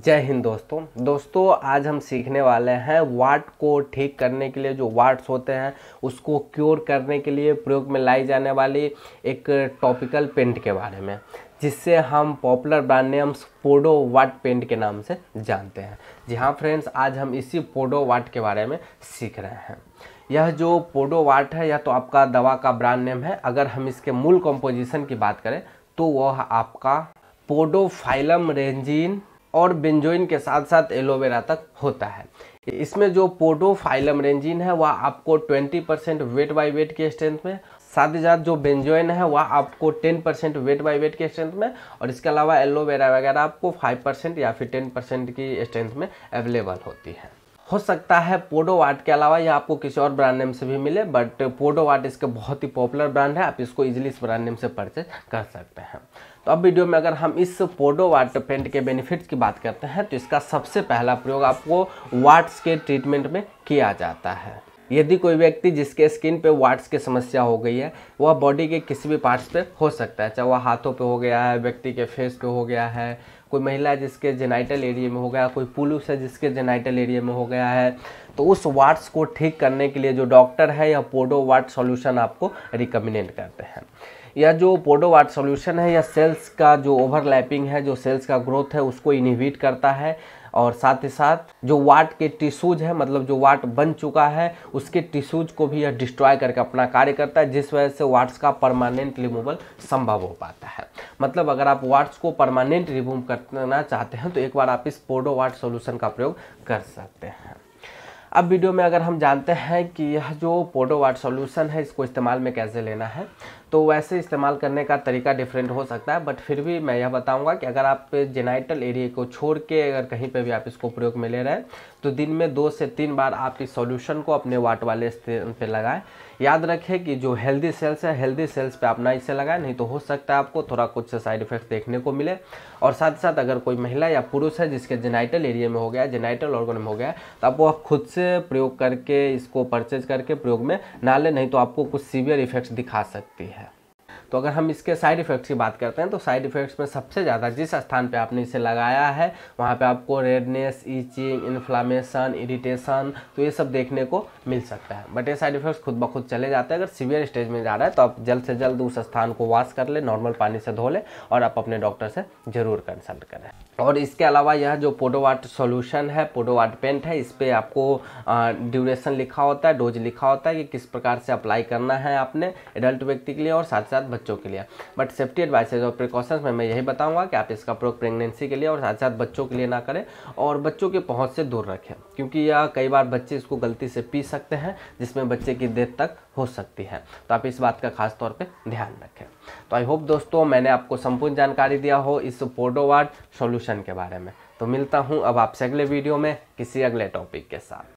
जय हिंद दोस्तों दोस्तों आज हम सीखने वाले हैं वाट को ठीक करने के लिए जो वाट्स होते हैं उसको क्योर करने के लिए प्रयोग में लाई जाने वाली एक टॉपिकल पेंट के बारे में जिससे हम पॉपुलर ब्रांड नेम्स पोडो वाट पेंट के नाम से जानते हैं जी हाँ फ्रेंड्स आज हम इसी पोडो वाट के बारे में सीख रहे हैं यह जो पोडो वाट है यह तो आपका दवा का ब्रांड नेम है अगर हम इसके मूल कंपोजिशन की बात करें तो वह आपका पोडोफाइलम रेंजिन और बेंजोइन के साथ साथ एलोवेरा तक होता है इसमें जो पोटोफाइलम रेंजिन है वह आपको 20 परसेंट वेट बाई वेट के स्ट्रेंथ में साथ ही साथ जो बेंजोइन है वह आपको 10 परसेंट वेट बाई वेट के स्ट्रेंथ में और इसके अलावा एलोवेरा वगैरह आपको 5 परसेंट या फिर 10 परसेंट की स्ट्रेंथ में अवेलेबल होती है हो सकता है पोडोवाट के अलावा यह आपको किसी और ब्रांड नेम से भी मिले बट पोडोवाट इसके बहुत ही पॉपुलर ब्रांड है आप इसको इजीली इस ब्रांड नेम से परचेज कर सकते हैं तो अब वीडियो में अगर हम इस पोडो वाट पेंट के बेनिफिट्स की बात करते हैं तो इसका सबसे पहला प्रयोग आपको वाट्स के ट्रीटमेंट में किया जाता है यदि कोई व्यक्ति जिसके स्किन पे वाट्स की समस्या हो गई है वह बॉडी के किसी भी पार्ट्स पे हो सकता है चाहे वह हाथों पे हो गया है व्यक्ति के फेस पे हो गया है कोई महिला जिसके जेनाइटल एरिया में हो गया कोई पुरुष है जिसके जेनाइटल एरिया में हो गया है तो उस वाट्स को ठीक करने के लिए जो डॉक्टर है या पोडो वाट सॉल्यूशन आपको रिकमेंड करते हैं या जो पोडो वाट सॉल्यूशन है या सेल्स का जो ओवरलैपिंग है जो सेल्स का ग्रोथ है उसको इनिविट करता है और साथ ही साथ जो वाट के टिश्यूज है मतलब जो वाट बन चुका है उसके टिश्यूज को भी यह डिस्ट्रॉय करके अपना कार्य करता है जिस वजह से वाट्स का परमानेंट रिमूवल संभव हो पाता है मतलब अगर आप वाट्स को परमानेंट रिमूव करना चाहते हैं तो एक बार आप इस पोडो वाट सोल्यूशन का प्रयोग कर सकते हैं अब वीडियो में अगर हम जानते हैं कि यह जो पोडो वाट सोल्यूशन है इसको इस्तेमाल में कैसे लेना है तो वैसे इस्तेमाल करने का तरीका डिफरेंट हो सकता है बट फिर भी मैं यह बताऊंगा कि अगर आप जेनाइटल एरिया को छोड़ के अगर कहीं पे भी आप इसको प्रयोग में ले रहे हैं तो दिन में दो से तीन बार आप इस सॉल्यूशन को अपने वाट वाले स्थान पे लगाएं याद रखें कि जो हेल्दी सेल्स है हेल्दी सेल्स पे आप ना इसे लगाएं नहीं तो हो सकता है आपको थोड़ा कुछ साइड इफेक्ट देखने को मिले और साथ साथ अगर कोई महिला या पुरुष है जिसके जेनाइटल एरिया में हो गया जेनाइटल ऑर्गन में हो गया तो आप वो खुद से प्रयोग करके इसको परचेज करके प्रयोग में ना लें नहीं तो आपको कुछ सीवियर इफेक्ट्स दिखा सकती है तो अगर हम इसके साइड इफ़ेक्ट्स की बात करते हैं तो साइड इफ़ेक्ट्स में सबसे ज़्यादा जिस स्थान पे आपने इसे लगाया है वहाँ पे आपको रेडनेस ईचिंग इन्फ्लामेशन इरिटेशन तो ये सब देखने को मिल सकता है बट ये साइड इफ़ेक्ट्स खुद ब खुद चले जाते हैं अगर सीवियर स्टेज में जा रहा है तो आप जल्द से जल्द उस स्थान को वॉश कर लें नॉर्मल पानी से धो लें और आप अपने डॉक्टर से ज़रूर कंसल्ट करें और इसके अलावा यह जो पोडोवाट सोल्यूशन है पोडोवाट पेंट है इस पर आपको ड्यूरेशन लिखा होता है डोज लिखा होता है कि किस प्रकार से अप्लाई करना है आपने एडल्ट व्यक्ति के लिए और साथ साथ बच्चों के लिए बट सेफ्टी एडवाइसेज और प्रिकॉशंस में मैं यही बताऊंगा कि आप इसका प्रयोग प्रेगनेंसी के लिए और साथ साथ बच्चों के लिए ना करें और बच्चों के पहुँच से दूर रखें क्योंकि यह कई बार बच्चे इसको गलती से पी सकते हैं जिसमें बच्चे की डेथ तक हो सकती है तो आप इस बात का खास तौर पे ध्यान रखें तो आई होप दोस्तों मैंने आपको संपूर्ण जानकारी दिया हो इस पोडोवार्ड सॉल्यूशन के बारे में तो मिलता हूँ अब आपसे अगले वीडियो में किसी अगले टॉपिक के साथ